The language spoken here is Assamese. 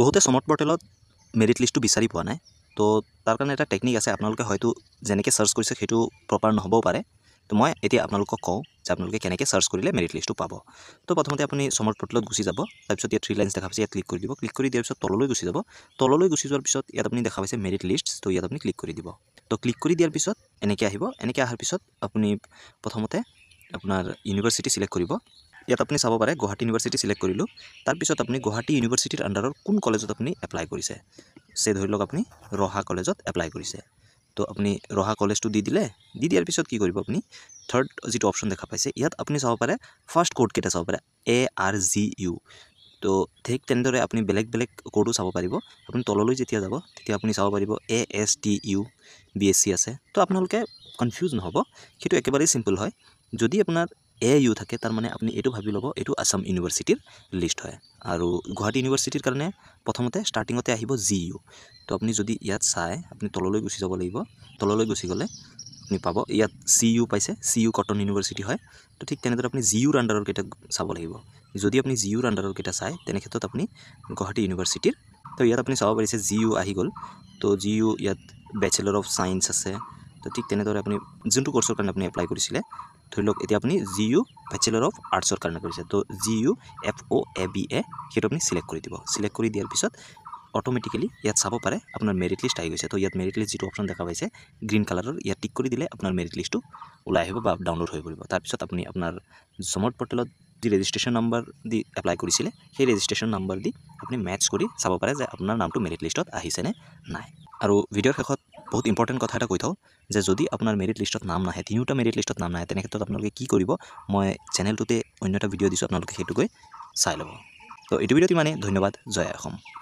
বহুতে চমট পৰ্টেলত মেৰিট লিষ্টটো বিচাৰি পোৱা নাই তো তাৰ কাৰণে এটা টেকনিক আছে আপোনালোকে হয়তো যেনেকৈ চাৰ্চ কৰিছে সেইটো প্ৰপাৰ নহ'বও পাৰে তো মই এতিয়া আপোনালোকক কওঁ যে আপোনালোকে কেনেকৈ চাৰ্চ কৰিলে মেৰিট লিষ্টটো পাব তো প্ৰথমতে আপুনি চমট পৰ্টেলত গুচি যাব তাৰপিছত ইয়াত থ্ৰী লাইনছ দেখা পাইছে ইয়াত ক্লিক কৰি দিব ক্লিক কৰি দিয়াৰ পিছত তললৈ গুচি যাব তললৈ গুচি যোৱাৰ পিছত ইয়াত আপুনি দেখা পাইছে মেৰিট লিষ্ট তো ইয়াত আপুনি ক্লিক কৰি দিব তো ক্লিক কৰি দিয়াৰ পিছত এনেকৈ আহিব এনেকৈ অহাৰ পিছত আপুনি প্ৰথমতে আপোনাৰ ইউনিভাৰ্চিটি চিলেক্ট কৰিব ইয়াত আপুনি চাব পাৰে গুৱাহাটী ইউনিভাৰ্চিটি ছিলেক্ট কৰিলোঁ তাৰপিছত আপুনি গুৱাহাটী ইউনিভাৰ্চিটিৰ আণ্ডাৰৰ কোন কলেজত আপুনি এপ্লাই কৰিছে সেই ধৰি লওক আপুনি ৰহা কলেজত এপ্লাই কৰিছে তো আপুনি ৰহা কলেজটো দি দিলে দি দিয়াৰ পিছত কি কৰিব আপুনি থাৰ্ড যিটো অপশ্যন দেখা পাইছে ইয়াত আপুনি চাব পাৰে ফাৰ্ষ্ট কোডকেইটা চাব পাৰে এ আৰ জি ইউ তো ঠিক তেনেদৰে আপুনি বেলেগ বেলেগ কোডো চাব পাৰিব আপুনি তললৈ যেতিয়া যাব তেতিয়া আপুনি চাব পাৰিব A S T U B S C আছে তো আপোনালোকে কনফিউজ নহ'ব সেইটো একেবাৰেই চিম্পল হয় যদি আপোনাৰ এ ইউ থাকে তাৰমানে আপুনি এইটো ভাবি ল'ব এইটো আসাম ইউনিভাৰ্চিটিৰ লিষ্ট হয় আৰু গুৱাহাটী ইউনিভাৰ্চিটিৰ কাৰণে প্ৰথমতে ষ্টাৰ্টিঙতে আহিব জি ইউ তো আপুনি যদি ইয়াত চাই আপুনি তললৈ গুচি যাব লাগিব তললৈ গুচি গ'লে আপুনি পাব ইয়াত চি ইউ পাইছে চি ইউ কটন ইউনিভাৰ্চিটি হয় তো ঠিক তেনেদৰে আপুনি জি ইউৰ আণ্ডাৰৰকেইটা চাব লাগিব যদি আপুনি জি ইউৰ আণ্ডাৰৰকেইটা চায় তেনেক্ষেত্ৰত আপুনি গুৱাহাটী ইউনিভাৰ্চিটিৰ তো ইয়াত আপুনি চাব পাৰিছে জি ইউ আহি গ'ল তো জি ইউ ইয়াত বেচেলৰ অফ চায়েন্স আছে তো ঠিক তেনেদৰে আপুনি যোনটো কৰ্চৰ কাৰণে আপুনি এপ্লাই কৰিছিলে ধৰি লওক এতিয়া আপুনি জি ইউ বেচেলৰ অফ আৰ্টছৰ কাৰণে কৰিছে তো G U F O' A B A সেইটো আপুনি চিলেক্ট কৰি দিব চিলেক্ট কৰি দিয়াৰ পিছত অট'মেটিকেলি ইয়াত চাব পাৰে আপোনাৰ মেৰিট লিষ্ট আহি গৈছে তো ইয়াত মেৰিট লিষ্ট যিটো অপশ্যন দেখা পাইছে গ্ৰীণ কালাৰৰ ইয়াত টিক কৰি দিলে আপোনাৰ মেৰিট লিষ্টটো ওলাই আহিব বা ডাউনলোড হৈ পৰিব তাৰপিছত আপুনি আপোনাৰ জমট পৰ্টেলত যি ৰেজিষ্ট্ৰেশ্যন নাম্বাৰ দি এপ্লাই কৰিছিলে সেই ৰেজিষ্ট্ৰেশ্যন নাম্বাৰ দি আপুনি মেটচ কৰি চাব পাৰে যে আপোনাৰ নামটো মেৰিট লিষ্টত আহিছেনে নাই আৰু ভিডিঅ'ৰ শেষত বহুত ইম্পৰ্টেণ্ট কথা এটা কৈ থওঁ যে যদি আপোনাৰ মেৰিট লিষ্টত নাম নাহে তিনিওটা মেৰিট লিষ্টত নাম নাহে তেনেক্ষেত্ৰত আপোনালোকে কি কৰিব মই চেনেলটোতে অন্য এটা ভিডিঅ' দিছোঁ আপোনালোকে সেইটো গৈ চাই ল'ব তো এইটো ভিডিঅ'ত ইমানেই ধন্যবাদ জয় অসম